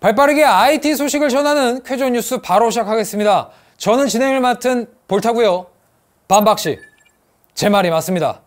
발빠르게 IT 소식을 전하는 쾌조 뉴스 바로 시작하겠습니다. 저는 진행을 맡은 볼타고요. 반박씨, 제 말이 맞습니다.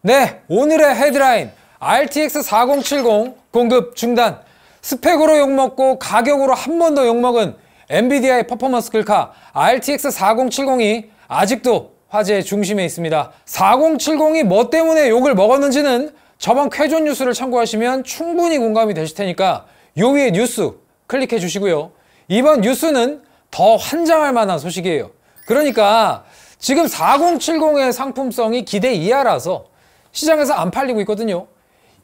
네, 오늘의 헤드라인 RTX 4070 공급 중단 스펙으로 욕먹고 가격으로 한 번 더 욕먹은 엔비디아의 퍼포먼스 글카 RTX 4070이 아직도 화제의 중심에 있습니다. 4070이 뭐 때문에 욕을 먹었는지는 저번 쾌조 뉴스를 참고하시면 충분히 공감이 되실 테니까 요위의 뉴스 클릭해 주시고요. 이번 뉴스는 더 환장할 만한 소식이에요. 그러니까 지금 4070의 상품성이 기대 이하라서 시장에서 안 팔리고 있거든요.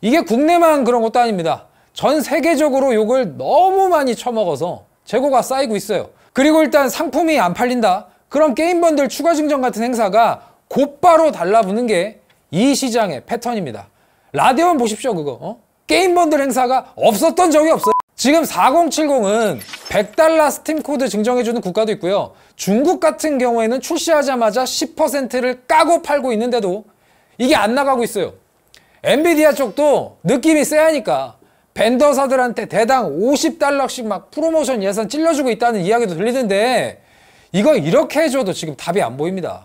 이게 국내만 그런 것도 아닙니다. 전 세계적으로 욕을 너무 많이 쳐먹어서 재고가 쌓이고 있어요. 그리고 일단 상품이 안 팔린다. 그럼 게임번들 추가 증정 같은 행사가 곧바로 달라붙는 게 이 시장의 패턴입니다. 라데온 보십시오, 그거. 어? 게임번들 행사가 없었던 적이 없어요. 지금 4070은 100달러 스팀 코드 증정해주는 국가도 있고요. 중국 같은 경우에는 출시하자마자 10%를 까고 팔고 있는데도 이게 안 나가고 있어요. 엔비디아 쪽도 느낌이 쎄하니까 벤더사들한테 대당 50달러씩 막 프로모션 예산 찔러주고 있다는 이야기도 들리는데 이거 이렇게 해줘도 지금 답이 안 보입니다.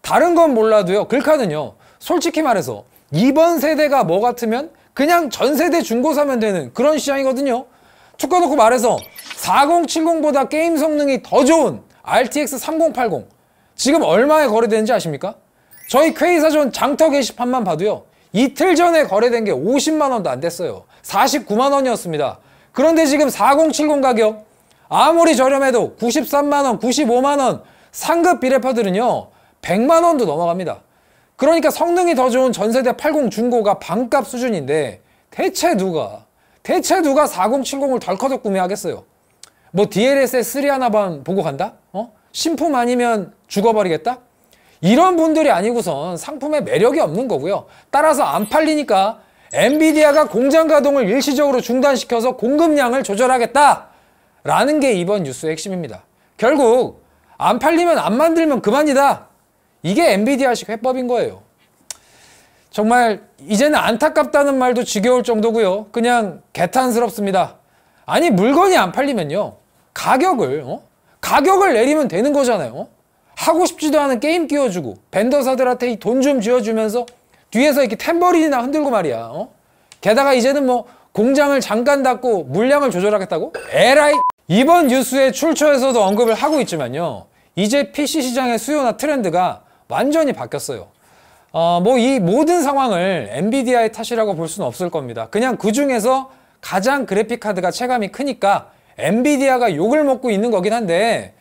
다른 건 몰라도요. 글카는요. 솔직히 말해서 이번 세대가 뭐 같으면 그냥 전 세대 중고 사면 되는 그런 시장이거든요. 축구놓고 말해서 4070보다 게임 성능이 더 좋은 RTX 3080 지금 얼마에 거래되는지 아십니까? 저희 퀘이사존 장터 게시판만 봐도요 이틀 전에 거래된 게 50만원도 안 됐어요 49만원이었습니다 그런데 지금 4070 가격 아무리 저렴해도 93만원, 95만원 상급 비례파들은요 100만원도 넘어갑니다 그러니까 성능이 더 좋은 전세대 80 중고가 반값 수준인데 대체 누가 대체 누가 4070을 덜커덕 구매하겠어요? 뭐 DLSS 3 하나만 보고 간다? 어? 신품 아니면 죽어버리겠다? 이런 분들이 아니고선 상품에 매력이 없는 거고요. 따라서 안 팔리니까 엔비디아가 공장 가동을 일시적으로 중단시켜서 공급량을 조절하겠다! 라는 게 이번 뉴스의 핵심입니다. 결국 안 팔리면 안 만들면 그만이다. 이게 엔비디아식 해법인 거예요. 정말 이제는 안타깝다는 말도 지겨울 정도고요. 그냥 개탄스럽습니다. 아니 물건이 안 팔리면요. 가격을 어? 가격을 내리면 되는 거잖아요. 어? 하고 싶지도 않은 게임 끼워주고 벤더사들한테 돈 좀 지어주면서 뒤에서 이렇게 탬버린이나 흔들고 말이야. 어? 게다가 이제는 뭐 공장을 잠깐 닫고 물량을 조절하겠다고? 에라이! 이번 뉴스에 출처에서도 언급을 하고 있지만요. 이제 PC 시장의 수요나 트렌드가 완전히 바뀌었어요. 어, 뭐이 모든 상황을 엔비디아의 탓이라고 볼 수는 없을 겁니다. 그냥 그 중에서 가장 그래픽 카드가 체감이 크니까 엔비디아가 욕을 먹고 있는 거긴 한데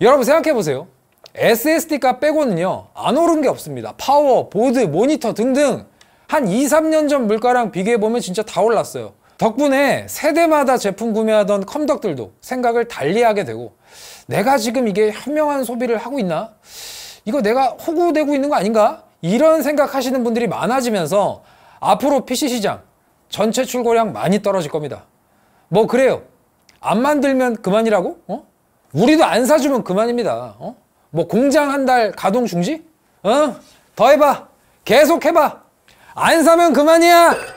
여러분 생각해 보세요. SSD가 빼고는요. 안 오른 게 없습니다. 파워, 보드, 모니터 등등 한 2, 3년 전 물가랑 비교해 보면 진짜 다 올랐어요. 덕분에 세대마다 제품 구매하던 컴덕들도 생각을 달리하게 되고 내가 지금 이게 현명한 소비를 하고 있나? 이거 내가 호구되고 있는 거 아닌가? 이런 생각하시는 분들이 많아지면서 앞으로 PC 시장 전체 출고량 많이 떨어질 겁니다. 뭐 그래요. 안 만들면 그만이라고? 어? 우리도 안 사주면 그만입니다. 어? 뭐 공장 한 달 가동 중지? 어? 더 해봐. 계속 해봐. 안 사면 그만이야.